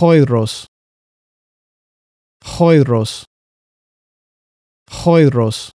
Hoidros. Hoidros. Hoidros.